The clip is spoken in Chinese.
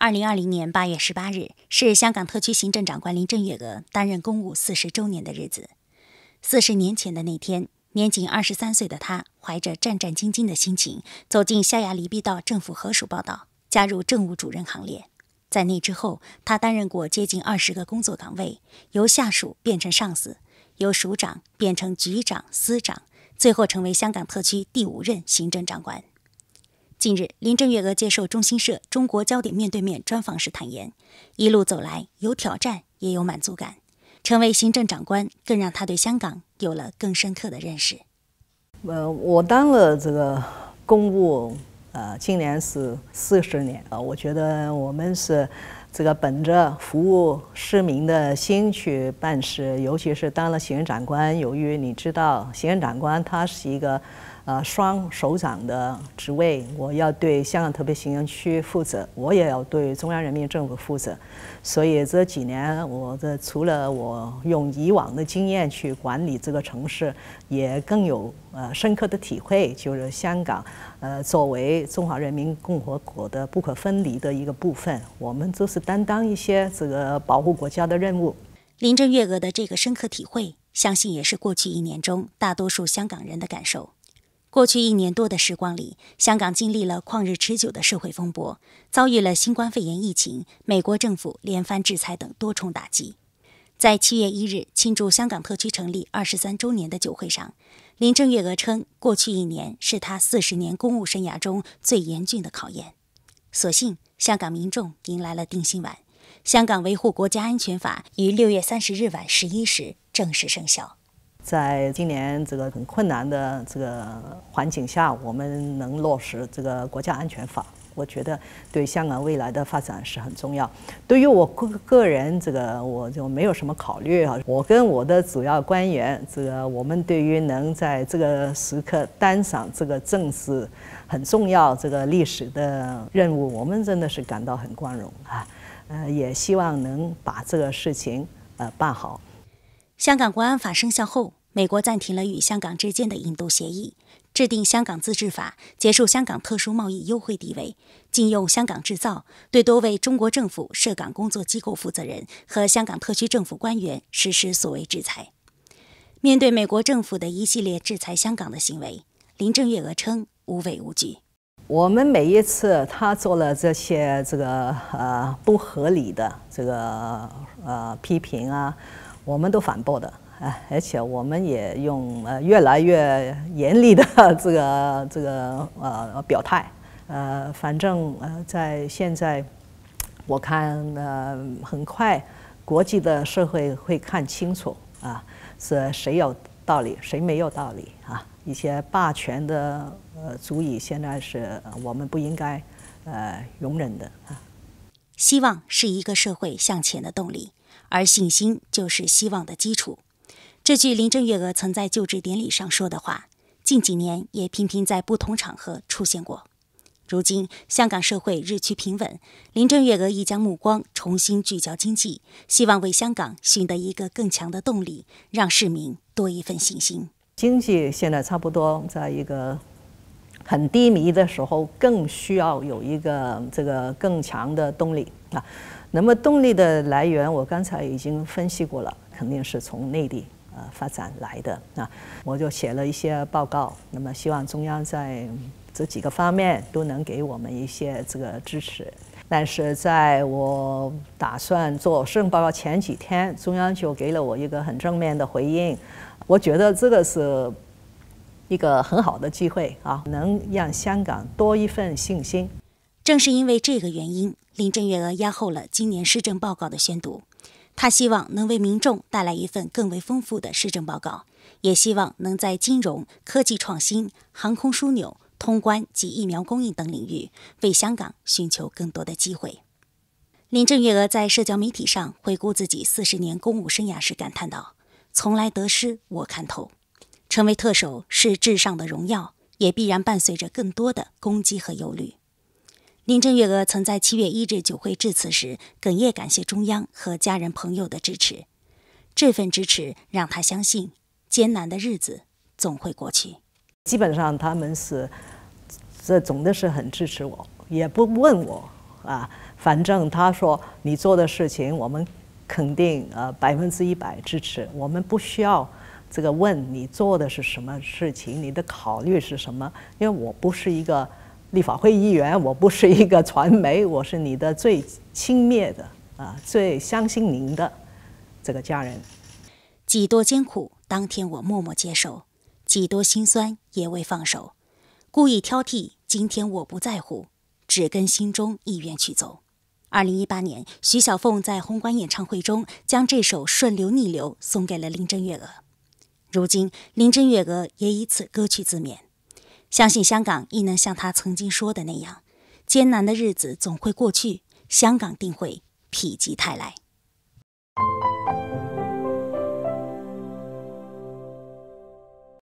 二零二零年八月十八日是香港特区行政长官林郑月娥担任公务四十周年的日子。四十年前的那天，年仅二十三岁的他，怀着战战兢兢的心情，走进象牙利庇道政府合署报道，加入政务主任行列。在那之后，他担任过接近二十个工作岗位，由下属变成上司，由署长变成局长、司长，最后成为香港特区第五任行政长官。近日，林郑月娥接受中新社《中国焦点面对面》专访时坦言，一路走来有挑战，也有满足感。成为行政长官更让她对香港有了更深刻的认识。呃，我当了这个公务，呃，今年是四十年啊。我觉得我们是这个本着服务市民的心去办事，尤其是当了行政长官，由于你知道，行政长官他是一个。呃，双手掌的职位，我要对香港特别行政区负责，我也要对中央人民政府负责。所以这几年，我的除了我用以往的经验去管理这个城市，也更有呃深刻的体会，就是香港呃作为中华人民共和国的不可分离的一个部分，我们都是担当一些这个保护国家的任务。林郑月娥的这个深刻体会，相信也是过去一年中大多数香港人的感受。过去一年多的时光里，香港经历了旷日持久的社会风波，遭遇了新冠肺炎疫情、美国政府连番制裁等多重打击。在七月一日庆祝香港特区成立二十三周年的酒会上，林郑月娥称，过去一年是她四十年公务生涯中最严峻的考验。所幸，香港民众迎来了定心丸，《香港维护国家安全法》于六月三十日晚十一时正式生效。在今年这个很困难的这个环境下，我们能落实这个国家安全法，我觉得对香港未来的发展是很重要。对于我个个人，这个我就没有什么考虑啊。我跟我的主要官员，这个我们对于能在这个时刻担上这个政治很重要这个历史的任务，我们真的是感到很光荣啊。呃，也希望能把这个事情呃办好。香港国安法生效后，美国暂停了与香港之间的引渡协议，制定《香港自治法》，结束香港特殊贸易优惠地位，禁用“香港制造”，对多位中国政府涉港工作机构负责人和香港特区政府官员实施所谓制裁。面对美国政府的一系列制裁香港的行为，林郑月娥称无畏无惧。我们每一次他做了这些这个呃不合理的这个呃批评啊。我们都反驳的啊，而且我们也用呃越来越严厉的这个这个呃表态，呃，反正呃在现在，我看呃很快国际的社会会看清楚啊，是谁有道理，谁没有道理啊？一些霸权的呃主义，现在是我们不应该呃容忍的啊。希望是一个社会向前的动力。而信心就是希望的基础，这句林郑月娥曾在就职典礼上说的话，近几年也频频在不同场合出现过。如今，香港社会日趋平稳，林郑月娥亦将目光重新聚焦经济，希望为香港寻得一个更强的动力，让市民多一份信心。经济现在差不多在一个。很低迷的时候，更需要有一个这个更强的动力啊。那么动力的来源，我刚才已经分析过了，肯定是从内地呃发展来的啊。我就写了一些报告，那么希望中央在这几个方面都能给我们一些这个支持。但是在我打算做书报告前几天，中央就给了我一个很正面的回应，我觉得这个是。一个很好的机会啊，能让香港多一份信心。正是因为这个原因，林郑月娥压后了今年施政报告的宣读。她希望能为民众带来一份更为丰富的施政报告，也希望能在金融、科技创新、航空枢纽、通关及疫苗供应等领域为香港寻求更多的机会。林郑月娥在社交媒体上回顾自己四十年公务生涯时感叹道：“从来得失我看透。”成为特首是至上的荣耀，也必然伴随着更多的攻击和忧虑。林郑月娥曾在七月一日酒会致辞时哽咽，感谢中央和家人朋友的支持。这份支持让她相信，艰难的日子总会过去。基本上他们是，这总的是很支持我，也不问我啊，反正他说你做的事情，我们肯定呃百分之一百支持，我们不需要。这个问你做的是什么事情，你的考虑是什么？因为我不是一个立法会议员，我不是一个传媒，我是你的最亲蔑的啊，最相信您的这个家人。几多艰苦，当天我默默接受；几多心酸，也未放手。故意挑剔，今天我不在乎，只跟心中意愿去走。二零一八年，徐小凤在红馆演唱会中将这首《顺流逆流》送给了林振月娥。如今，林振月娥也以此歌曲自勉，相信香港亦能像他曾经说的那样，艰难的日子总会过去，香港定会否极泰来。